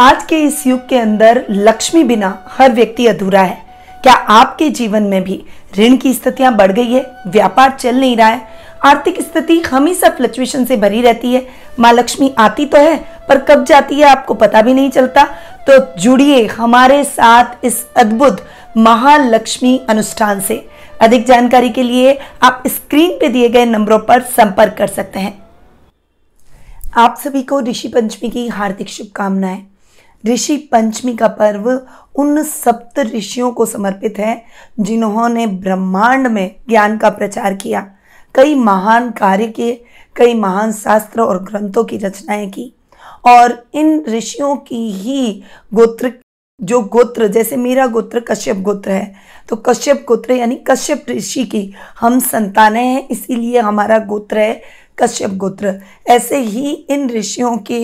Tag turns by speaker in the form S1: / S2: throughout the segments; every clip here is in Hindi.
S1: आज के इस युग के अंदर लक्ष्मी बिना हर व्यक्ति अधूरा है क्या आपके जीवन में भी ऋण की स्थितियां बढ़ गई है व्यापार चल नहीं रहा है आर्थिक स्थिति हमेशा फ्लक्चुएशन से भरी रहती है माँ लक्ष्मी आती तो है पर कब जाती है आपको पता भी नहीं चलता तो जुड़िए हमारे साथ इस अद्भुत महालक्ष्मी अनुष्ठान से अधिक जानकारी के लिए आप स्क्रीन पे दिए गए नंबरों पर संपर्क कर सकते हैं आप सभी को ऋषि पंचमी की हार्दिक शुभकामनाएं ऋषि पंचमी का पर्व उन सप्त ऋषियों को समर्पित है जिन्होंने ब्रह्मांड में ज्ञान का प्रचार किया कई महान कार्य किए कई महान शास्त्र और ग्रंथों की रचनाएं की और इन ऋषियों की ही गोत्र जो गोत्र जैसे मेरा गोत्र कश्यप गोत्र है तो कश्यप गोत्र यानी कश्यप ऋषि की हम संतानें हैं इसीलिए हमारा गोत्र है कश्यप गोत्र ऐसे ही इन ऋषियों की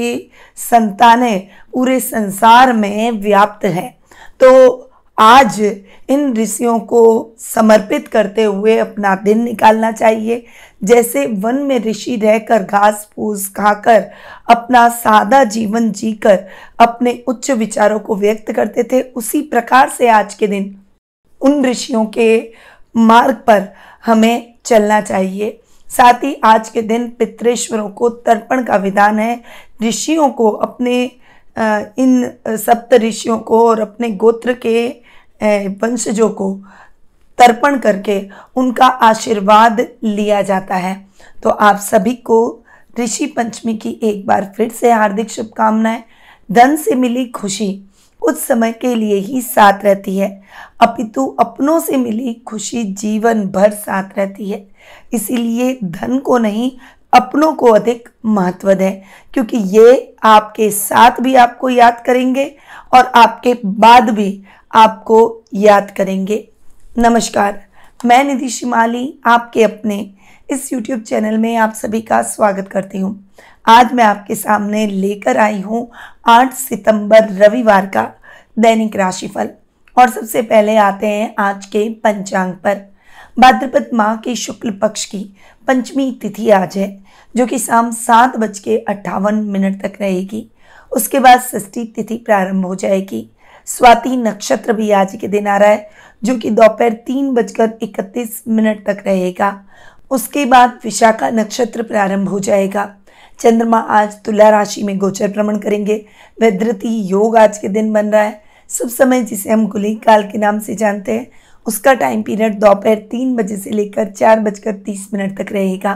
S1: संतानें पूरे संसार में व्याप्त हैं तो आज इन ऋषियों को समर्पित करते हुए अपना दिन निकालना चाहिए जैसे वन में ऋषि रहकर घास फूस खाकर अपना सादा जीवन जीकर अपने उच्च विचारों को व्यक्त करते थे उसी प्रकार से आज के दिन उन ऋषियों के मार्ग पर हमें चलना चाहिए साथ ही आज के दिन पितृश्वरों को तर्पण का विधान है ऋषियों को अपने इन सप्त ऋषियों को और अपने गोत्र के वंशजों को तर्पण करके उनका आशीर्वाद लिया जाता है तो आप सभी को ऋषि पंचमी की एक बार फिर से हार्दिक शुभकामनाएं धन से मिली खुशी उस समय के लिए ही साथ रहती है अपितु अपनों से मिली खुशी जीवन भर साथ रहती है इसीलिए धन को नहीं अपनों को अधिक महत्व दें क्योंकि ये आपके साथ भी आपको याद करेंगे और आपके बाद भी आपको याद करेंगे नमस्कार मैं निधि शिमाली आपके अपने इस YouTube चैनल में आप सभी का स्वागत करती हूँ आज मैं आपके सामने लेकर आई हूँ 8 सितंबर रविवार का दैनिक राशिफल और सबसे पहले आते हैं आज के पंचांग पर भाद्रपद माह के शुक्ल पक्ष की पंचमी तिथि आज है जो कि शाम सात बज के अट्ठावन मिनट तक रहेगी उसके बाद षष्ठी तिथि प्रारंभ हो जाएगी स्वाति नक्षत्र भी आज के दिन आ रहा है जो कि दोपहर तीन बजकर इकतीस मिनट तक रहेगा उसके बाद विशाखा नक्षत्र प्रारंभ हो जाएगा चंद्रमा आज तुला राशि में गोचर भ्रमण करेंगे वह योग आज के दिन बन रहा है शुभ समय जिसे हम गुली काल के नाम से जानते हैं उसका टाइम पीरियड दोपहर तीन बजे से लेकर चार बजकर तीस मिनट तक रहेगा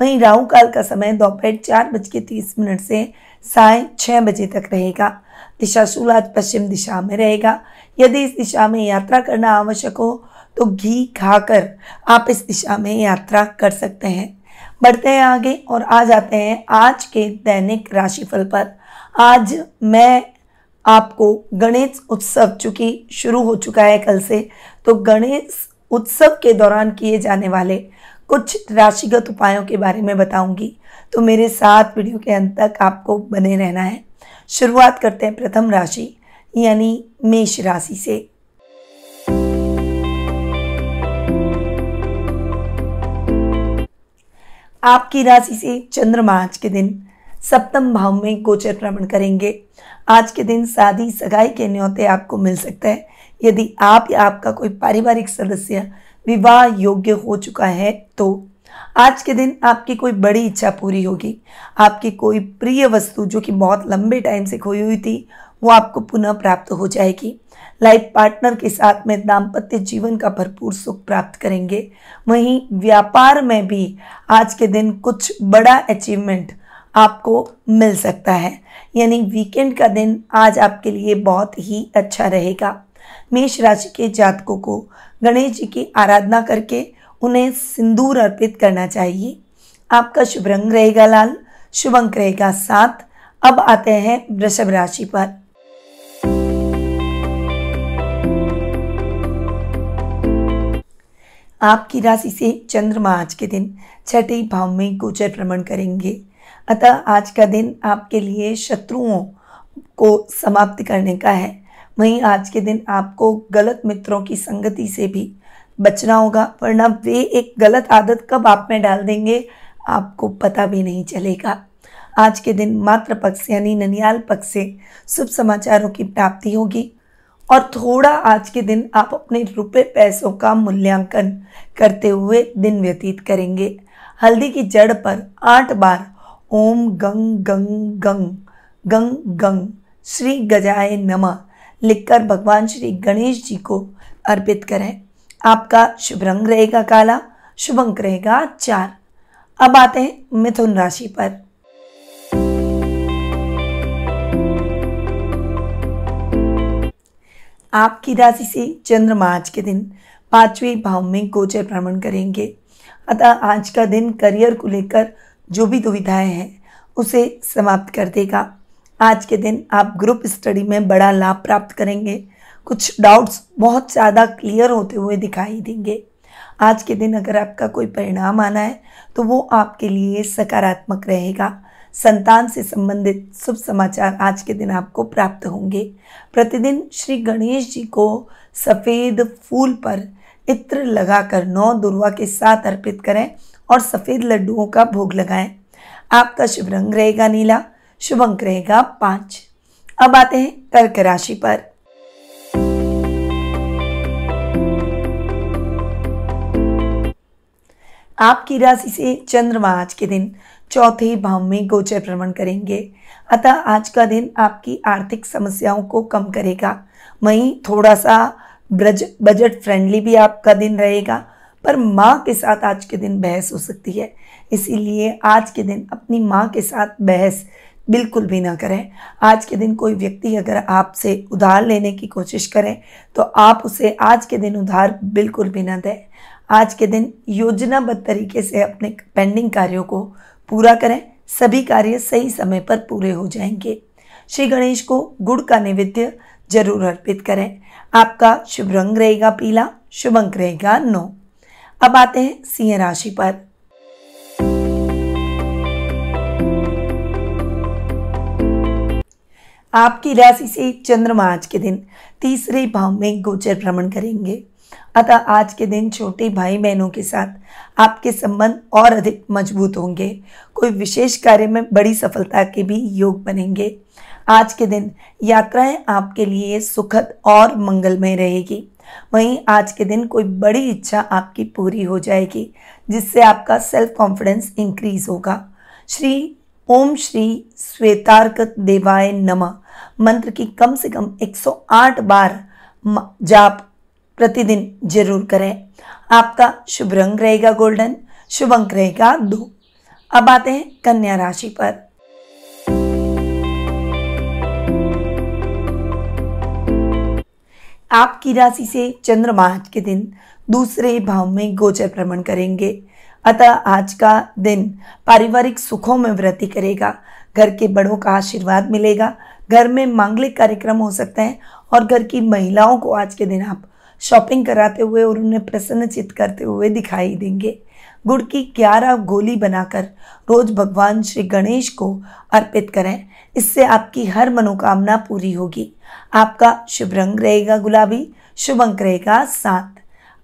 S1: वहीं राहु काल का समय दोपहर चार बज के तीस मिनट से साय छः बजे तक रहेगा दिशाशूल आज पश्चिम दिशा में रहेगा यदि इस दिशा में यात्रा करना आवश्यक हो तो घी खाकर आप इस दिशा में यात्रा कर सकते हैं बढ़ते हैं आगे और आ जाते हैं आज के दैनिक राशिफल पर आज मैं आपको गणेश उत्सव चूँकि शुरू हो चुका है कल से तो गणेश उत्सव के दौरान किए जाने वाले कुछ राशिगत उपायों के बारे में बताऊंगी तो मेरे साथ वीडियो के अंत तक आपको बने रहना है शुरुआत करते हैं प्रथम राशि यानी मेष राशि से आपकी राशि से चंद्रमा आज के दिन सप्तम भाव में गोचर भ्रमण करेंगे आज के दिन शादी सगाई के न्योते आपको मिल सकते हैं यदि आप या आपका कोई पारिवारिक सदस्य विवाह योग्य हो चुका है तो आज के दिन आपकी कोई बड़ी इच्छा पूरी होगी आपकी कोई प्रिय वस्तु जो कि बहुत लंबे टाइम से खोई हुई थी वो आपको पुनः प्राप्त हो जाएगी लाइफ पार्टनर के साथ में दाम्पत्य जीवन का भरपूर सुख प्राप्त करेंगे वहीं व्यापार में भी आज के दिन कुछ बड़ा अचीवमेंट आपको मिल सकता है यानी वीकेंड का दिन आज आपके लिए बहुत ही अच्छा रहेगा मेष राशि के जातकों को गणेश जी की आराधना करके उन्हें सिंदूर अर्पित करना चाहिए आपका शुभ रंग रहेगा लाल शुभ अंक रहेगा सात अब आते हैं वृषभ राशि पर आपकी राशि से चंद्रमा आज के दिन छठे भाव में गोचर भ्रमण करेंगे अतः आज का दिन आपके लिए शत्रुओं को समाप्त करने का है वहीं आज के दिन आपको गलत मित्रों की संगति से भी बचना होगा वरना वे एक गलत आदत कब आप में डाल देंगे आपको पता भी नहीं चलेगा आज के दिन मात्र पक्ष यानी ननियाल पक्ष से शुभ समाचारों की प्राप्ति होगी और थोड़ा आज के दिन आप अपने रुपए पैसों का मूल्यांकन करते हुए दिन व्यतीत करेंगे हल्दी की जड़ पर आठ बार ओम गंग गंग गंग गंग गंग श्री गजाय नमः लिखकर भगवान श्री गणेश जी को अर्पित करें आपका शुभ रंग रहेगा काला शुभ अंक रहेगा चार अब आते हैं मिथुन राशि पर आपकी राशि से चंद्रमा आज के दिन पांचवी भाव में गोचर भ्रमण करेंगे अतः आज का दिन करियर को लेकर जो भी दुविधाएं हैं उसे समाप्त कर देगा आज के दिन आप ग्रुप स्टडी में बड़ा लाभ प्राप्त करेंगे कुछ डाउट्स बहुत ज़्यादा क्लियर होते हुए दिखाई देंगे आज के दिन अगर आपका कोई परिणाम आना है तो वो आपके लिए सकारात्मक रहेगा संतान से संबंधित शुभ समाचार आज के दिन आपको प्राप्त होंगे प्रतिदिन श्री गणेश जी को सफ़ेद फूल पर इत्र लगाकर नौ दुर्वा के साथ अर्पित करें और सफ़ेद लड्डुओं का भोग लगाएं आपका शुभ रंग रहेगा नीला शुभ अंक रहेगा पाँच अब आते हैं कर्क राशि पर आपकी राशि से चंद्रमा आज के दिन चौथे भाव में गोचर भ्रमण करेंगे अतः आज का दिन आपकी आर्थिक समस्याओं को कम करेगा वहीं थोड़ा सा ब्रज बजट फ्रेंडली भी आपका दिन रहेगा पर माँ के साथ आज के दिन बहस हो सकती है इसीलिए आज के दिन अपनी माँ के साथ बहस बिल्कुल भी ना करें आज के दिन कोई व्यक्ति अगर आपसे उधार लेने की कोशिश करें तो आप उसे आज के दिन उधार बिल्कुल भी ना दें आज के दिन योजनाबद्ध तरीके से अपने पेंडिंग कार्यों को पूरा करें सभी कार्य सही समय पर पूरे हो जाएंगे श्री गणेश को गुड़ का नैवेद्य जरूर अर्पित करें आपका शुभ रंग रहेगा पीला शुभ अंक रहेगा नौ अब आते हैं सिंह राशि पर आपकी राशि से चंद्रमा आज के दिन तीसरे भाव में गोचर भ्रमण करेंगे अतः आज के दिन छोटे भाई बहनों के साथ आपके संबंध और अधिक मजबूत होंगे कोई विशेष कार्य में बड़ी सफलता के भी योग बनेंगे आज के दिन यात्राएं आपके लिए सुखद और मंगलमय रहेगी वहीं आज के दिन कोई बड़ी इच्छा आपकी पूरी हो जाएगी जिससे आपका सेल्फ कॉन्फिडेंस इंक्रीज होगा श्री ओम श्री श्वेतार्क देवाय नमः मंत्र की कम से कम 108 बार जाप प्रतिदिन जरूर करें आपका शुभ रंग रहेगा गोल्डन शुभ अंक रहेगा दो अब आते हैं कन्या राशि पर आपकी राशि से चंद्रमा आज के दिन दूसरे भाव में गोचर भ्रमण करेंगे अतः आज का दिन पारिवारिक सुखों में वृद्धि करेगा घर के बड़ों का आशीर्वाद मिलेगा घर में मांगलिक कार्यक्रम हो सकते हैं और घर की महिलाओं को आज के दिन आप शॉपिंग कराते हुए और उन्हें प्रसन्नचित करते हुए दिखाई देंगे गुड़ की ग्यारह गोली बनाकर रोज भगवान श्री गणेश को अर्पित करें इससे आपकी हर मनोकामना पूरी होगी आपका शुभ रंग रहेगा गुलाबी शुभ अंक रहेगा सात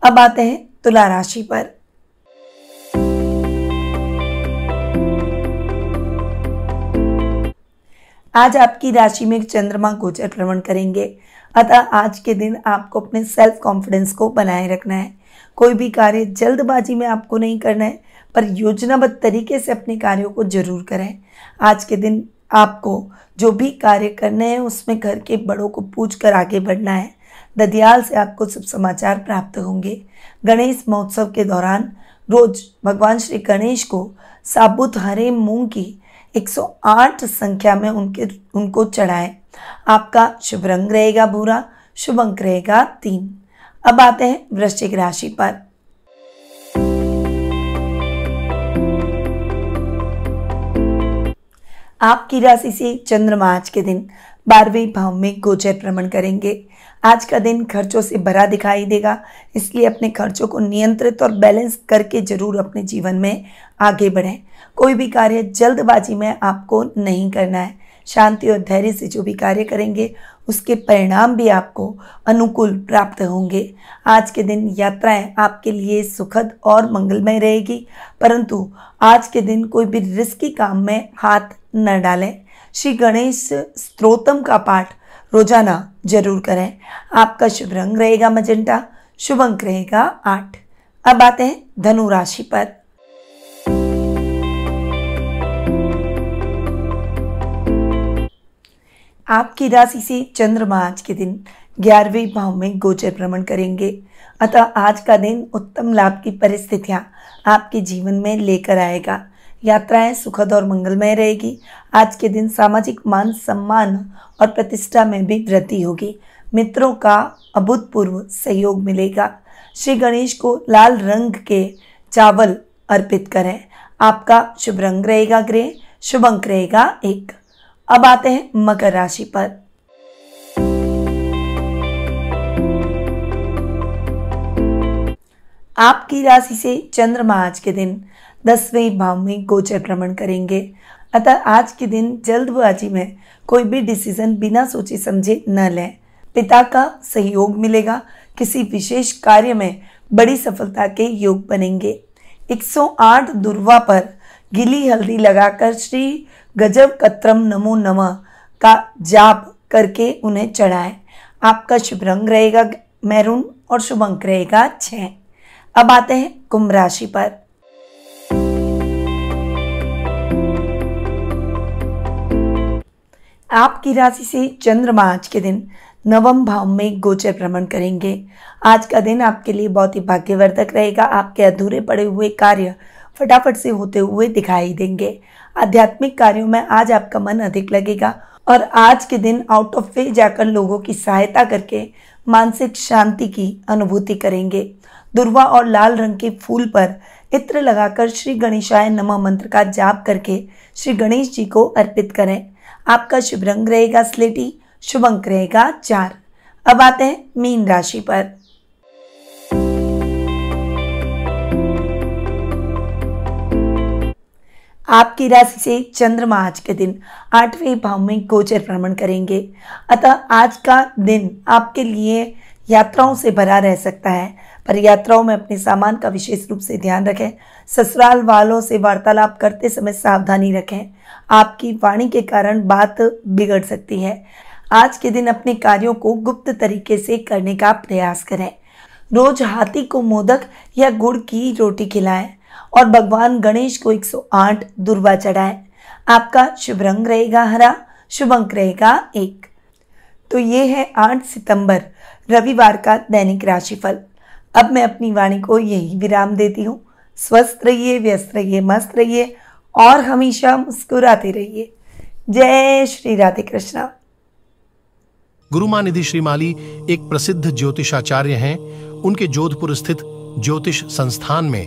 S1: अब आते हैं तुला राशि पर आज आपकी राशि में चंद्रमा गोचर भ्रमण करेंगे अतः आज के दिन आपको अपने सेल्फ कॉन्फिडेंस को बनाए रखना है कोई भी कार्य जल्दबाजी में आपको नहीं करना है पर योजनाबद्ध तरीके से अपने कार्यों को जरूर करें आज के दिन आपको जो भी कार्य करने हैं उसमें घर के बड़ों को पूछ कर आगे बढ़ना है ददियाल से आपको शुभ समाचार प्राप्त होंगे गणेश महोत्सव के दौरान रोज भगवान श्री गणेश को साबुत हरे मूंग की 108 संख्या में उनके उनको चढ़ाएं आपका शुभ रंग रहेगा भूरा शुभ अंक रहेगा तीन अब आते हैं वृश्चिक राशि पर आपकी राशि से चंद्रमा आज के दिन बारहवें भाव में गोचर भ्रमण करेंगे आज का दिन खर्चों से भरा दिखाई देगा इसलिए अपने खर्चों को नियंत्रित और बैलेंस करके जरूर अपने जीवन में आगे बढ़ें कोई भी कार्य जल्दबाजी में आपको नहीं करना है शांति और धैर्य से जो भी कार्य करेंगे उसके परिणाम भी आपको अनुकूल प्राप्त होंगे आज के दिन यात्राएं आपके लिए सुखद और मंगलमय रहेगी परंतु आज के दिन कोई भी रिस्की काम में हाथ न डालें श्री गणेश स्त्रोतम का पाठ रोजाना जरूर करें आपका शुभ रंग रहेगा मजेंटा शुभ अंक रहेगा आठ अब आते हैं धनु राशि पर आपकी राशि से चंद्रमा आज के दिन ग्यारहवें भाव में गोचर भ्रमण करेंगे अतः आज का दिन उत्तम लाभ की परिस्थितियाँ आपके जीवन में लेकर आएगा यात्राएं सुखद और मंगलमय रहेगी आज के दिन सामाजिक मान सम्मान और प्रतिष्ठा में भी वृद्धि होगी मित्रों का अभूतपूर्व सहयोग मिलेगा श्री गणेश को लाल रंग के चावल अर्पित करें आपका शुभ रंग रहेगा ग्रह शुभ अंक रहेगा एक अब आते हैं मकर राशि पर आपकी राशि से चंद्रमा आज के दिन दसवें भाव में गोचर भ्रमण करेंगे अतः आज के दिन जल्दबाजी में कोई भी डिसीजन बिना सोचे समझे न लें पिता का सहयोग मिलेगा किसी विशेष कार्य में बड़ी सफलता के योग बनेंगे 108 दुर्वा पर गिली हल्दी लगाकर श्री गजब कत्रम नमो नमः का जाप करके उन्हें चढ़ाएं आपका शुभ रंग रहेगा मैरून और शुभ अंक रहेगा छः अब आते हैं कुंभ राशि पर आपकी राशि से चंद्रमा आज के दिन नवम भाव में गोचर भ्रमण करेंगे आज का दिन आपके लिए बहुत ही भाग्यवर्धक रहेगा आपके अधूरे पड़े हुए कार्य फटाफट से होते हुए दिखाई देंगे आध्यात्मिक कार्यों में आज आपका मन अधिक लगेगा और आज के दिन आउट ऑफ वे जाकर लोगों की सहायता करके मानसिक शांति की अनुभूति करेंगे दुर्वा और लाल रंग के फूल पर इत्र लगाकर श्री गणेशाय नमः मंत्र का जाप करके श्री गणेश जी को अर्पित करें आपका शुभ रंग रहेगा स्लेटी शुभ अंक रहेगा चार अब आते हैं मीन राशि पर आपकी राशि से चंद्रमा आज के दिन आठवें भाव में गोचर भ्रमण करेंगे अतः आज का दिन आपके लिए यात्राओं से भरा रह सकता है पर यात्राओं में अपने सामान का विशेष रूप से ध्यान रखें ससुराल वालों से वार्तालाप करते समय सावधानी रखें आपकी वाणी के कारण बात बिगड़ सकती है आज के दिन अपने कार्यों को गुप्त तरीके से करने का प्रयास करें रोज हाथी को मोदक या गुड़ की रोटी खिलाएं और भगवान गणेश को 108 दुर्वा चढ़ाए आपका शुभ रंग रहेगा हरा शुभ अंक रहेगा एक तो ये है 8 सितंबर रविवार का दैनिक राशिफल अब मैं अपनी वाणी को यही विराम देती हूँ स्वस्थ रहिए व्यस्त रहिए मस्त रहिए और हमेशा मुस्कुराते रहिए जय श्री राधे कृष्णा गुरुमा निधि श्रीमाली एक प्रसिद्ध ज्योतिषाचार्य हैं उनके जोधपुर स्थित ज्योतिष संस्थान में